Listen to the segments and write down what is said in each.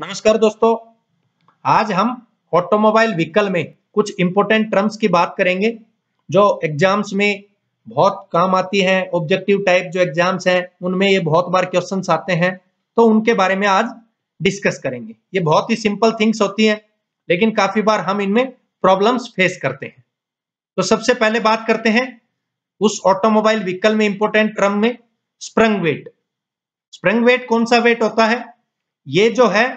नमस्कार दोस्तों आज हम ऑटोमोबाइल व्हीकल में कुछ इंपोर्टेंट टर्म्स की बात करेंगे जो एग्जाम्स में बहुत काम आती हैं ऑब्जेक्टिव टाइप जो एग्जाम्स हैं उनमें ये बहुत बार क्वेश्चन आते हैं तो उनके बारे में आज डिस्कस करेंगे ये बहुत ही सिंपल थिंग्स होती हैं लेकिन काफी बार हम इनमें प्रॉब्लम्स फेस करते हैं तो सबसे पहले बात करते हैं उस ऑटोमोबाइल व्हीकल में इंपोर्टेंट टर्म में स्प्रंग वेट स्प्रंग वेट कौन सा वेट होता है ये जो है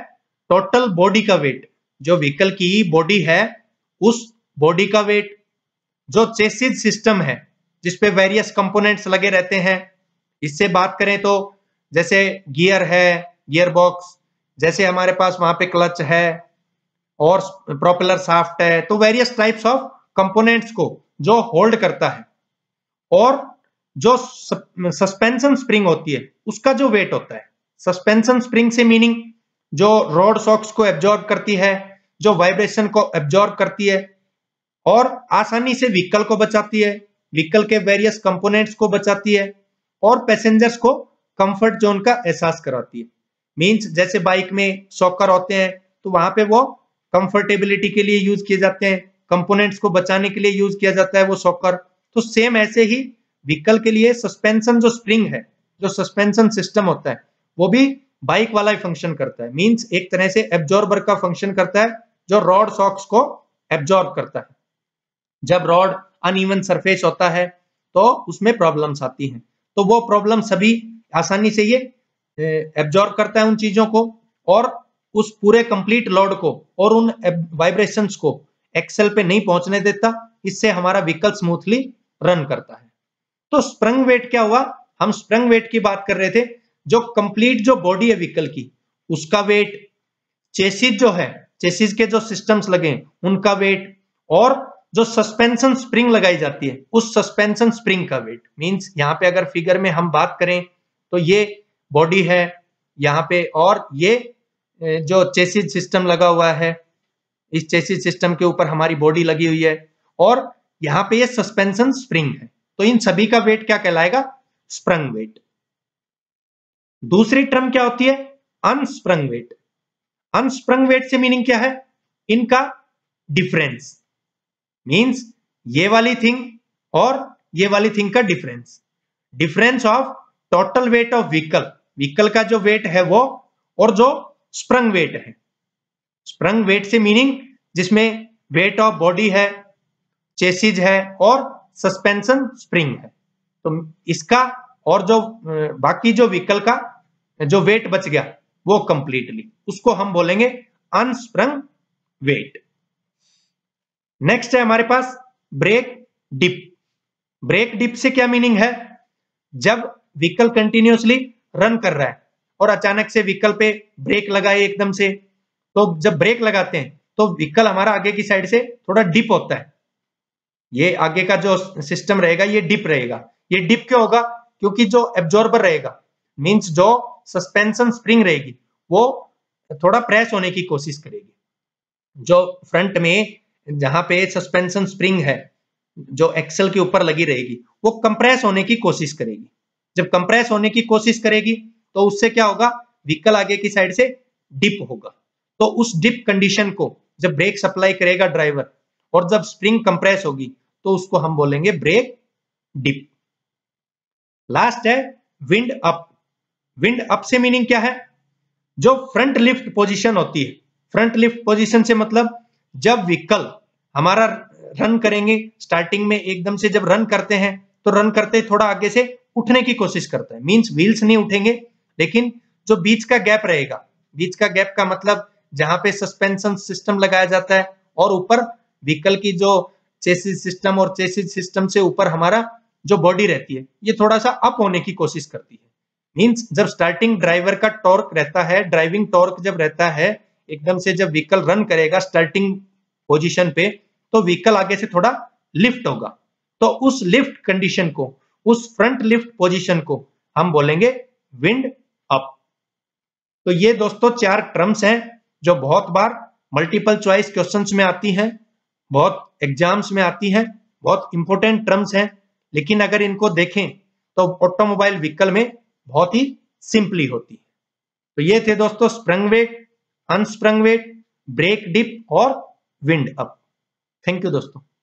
टोटल बॉडी का वेट जो व्हीकल की बॉडी है उस बॉडी का वेट जो चेसिज सिस्टम है जिसपे वेरियस कंपोनेंट्स लगे रहते हैं इससे बात करें तो जैसे गियर है गियर बॉक्स जैसे हमारे पास वहां पे क्लच है और प्रोपेलर साफ्ट है तो वेरियस टाइप्स ऑफ कंपोनेंट्स को जो होल्ड करता है और जो सस्पेंशन स्प्रिंग होती है उसका जो वेट होता है सस्पेंशन स्प्रिंग से मीनिंग जो रोड सॉक्स को एब्जॉर्ब करती है जो वाइब्रेशन को एब्जॉर्ब करती है और आसानी से व्हीकल को बचाती है व्हीकल के वेरियस कंपोनेंट्स को बचाती है और पैसेंजर्स को कंफर्ट जोन का एहसास कराती है मींस जैसे बाइक में सॉकर होते हैं तो वहां पे वो कंफर्टेबिलिटी के लिए यूज किए जाते हैं कंपोनेंट्स को बचाने के लिए यूज किया जाता है वो सॉकर तो सेम ऐसे ही व्हीकल के लिए सस्पेंशन जो स्प्रिंग है जो सस्पेंशन सिस्टम होता है वो भी बाइक वाला ही फंक्शन करता है मींस एक तरह से एब्जॉर्बर का फंक्शन करता है जो रॉड सॉक्स को एब्जॉर्ब करता है जब रॉड अनइवन सरफेस होता है तो उसमें प्रॉब्लम्स आती हैं तो वो प्रॉब्लम सभी आसानी से ये एब्जॉर्ब करता है उन चीजों को और उस पूरे कंप्लीट लोड को और उन वाइब्रेशन को एक्सेल पे नहीं पहुंचने देता इससे हमारा व्हीकल स्मूथली रन करता है तो स्प्रंग वेट क्या हुआ हम स्प्रंग वेट की बात कर रहे थे जो कंप्लीट जो बॉडी है व्हीकल की उसका वेट चेसिस जो है चेसिस के जो सिस्टम्स लगे उनका वेट और जो सस्पेंशन स्प्रिंग लगाई जाती है उस सस्पेंशन स्प्रिंग का वेट मींस यहाँ पे अगर फिगर में हम बात करें तो ये बॉडी है यहाँ पे और ये जो चेसिस सिस्टम लगा हुआ है इस चेसिस सिस्टम के ऊपर हमारी बॉडी लगी हुई है और यहाँ पे ये सस्पेंशन स्प्रिंग है तो इन सभी का वेट क्या कहलाएगा स्प्रंग वेट दूसरी टर्म क्या होती है अनस्प्रंग वेट अनस्प्रंग वेट से मीनिंग क्या है इनका डिफरेंस मींस ये वाली थिंग और ये वाली थिंग का difference difference of total weight of vehicle vehicle का जो वेट है वो और जो स्प्रंग वेट है स्प्रंग वेट से मीनिंग जिसमें वेट ऑफ बॉडी है चेसिज है और सस्पेंशन स्प्रिंग है तो इसका और जो बाकी जो व्हीकल का जो वेट बच गया वो कंप्लीटली उसको हम बोलेंगे अनस्प्रंग वेट नेक्स्ट है हमारे पास ब्रेक डिप ब्रेक डिप से क्या मीनिंग है जब व्हीकल कंटिन्यूसली रन कर रहा है और अचानक से व्हीकल पे ब्रेक लगाए एकदम से तो जब ब्रेक लगाते हैं तो व्हीकल हमारा आगे की साइड से थोड़ा डिप होता है ये आगे का जो सिस्टम रहेगा ये डिप रहेगा ये डिप क्या होगा क्योंकि जो एब्जॉर्बर रहेगा मींस जो सस्पेंशन स्प्रिंग रहेगी वो थोड़ा प्रेस होने की कोशिश करेगी जो फ्रंट में जहां पे सस्पेंशन स्प्रिंग है जो एक्सल के ऊपर लगी रहेगी वो कंप्रेस होने की कोशिश करेगी जब कंप्रेस होने की कोशिश करेगी तो उससे क्या होगा व्हीकल आगे की साइड से डिप होगा तो उस डिप कंडीशन को जब ब्रेक सप्लाई करेगा ड्राइवर और जब स्प्रिंग कंप्रेस होगी तो उसको हम बोलेंगे ब्रेक डिप लास्ट है विंड अप विंड अप से मीनिंग क्या है जो फ्रंट लिफ्ट पोजीशन होती है फ्रंट लिफ्ट पोजीशन से मतलब जब व्हीकल हमारा रन करेंगे स्टार्टिंग में एकदम से जब रन करते हैं तो रन करते ही थोड़ा आगे से उठने की कोशिश करते हैं मींस व्हील्स नहीं उठेंगे लेकिन जो बीच का गैप रहेगा बीच का गैप का मतलब जहां पे सस्पेंशन सिस्टम लगाया जाता है और ऊपर व्हीकल की जो चेसिस सिस्टम और चेसिस सिस्टम से ऊपर हमारा जो बॉडी रहती है ये थोड़ा सा अप होने की कोशिश करती है मीन्स जब स्टार्टिंग ड्राइवर का टॉर्क रहता है ड्राइविंग टॉर्क जब रहता है एकदम से जब व्हीकल रन करेगा स्टार्टिंग पोजिशन पे तो व्हीकल आगे से थोड़ा लिफ्ट होगा तो उस लिफ्ट कंडीशन को उस फ्रंट लिफ्ट पोजिशन को हम बोलेंगे विंड अप तो ये दोस्तों चार टर्म्स हैं जो बहुत बार मल्टीपल चॉइस क्वेश्चंस में आती हैं बहुत एग्जाम्स में आती हैं बहुत इंपॉर्टेंट टर्म्स हैं लेकिन अगर इनको देखें तो ऑटोमोबाइल व्हीकल में बहुत ही सिंपली होती है तो ये थे दोस्तों sprung weight unsprung weight brake dip और विंड अप थैंक यू दोस्तों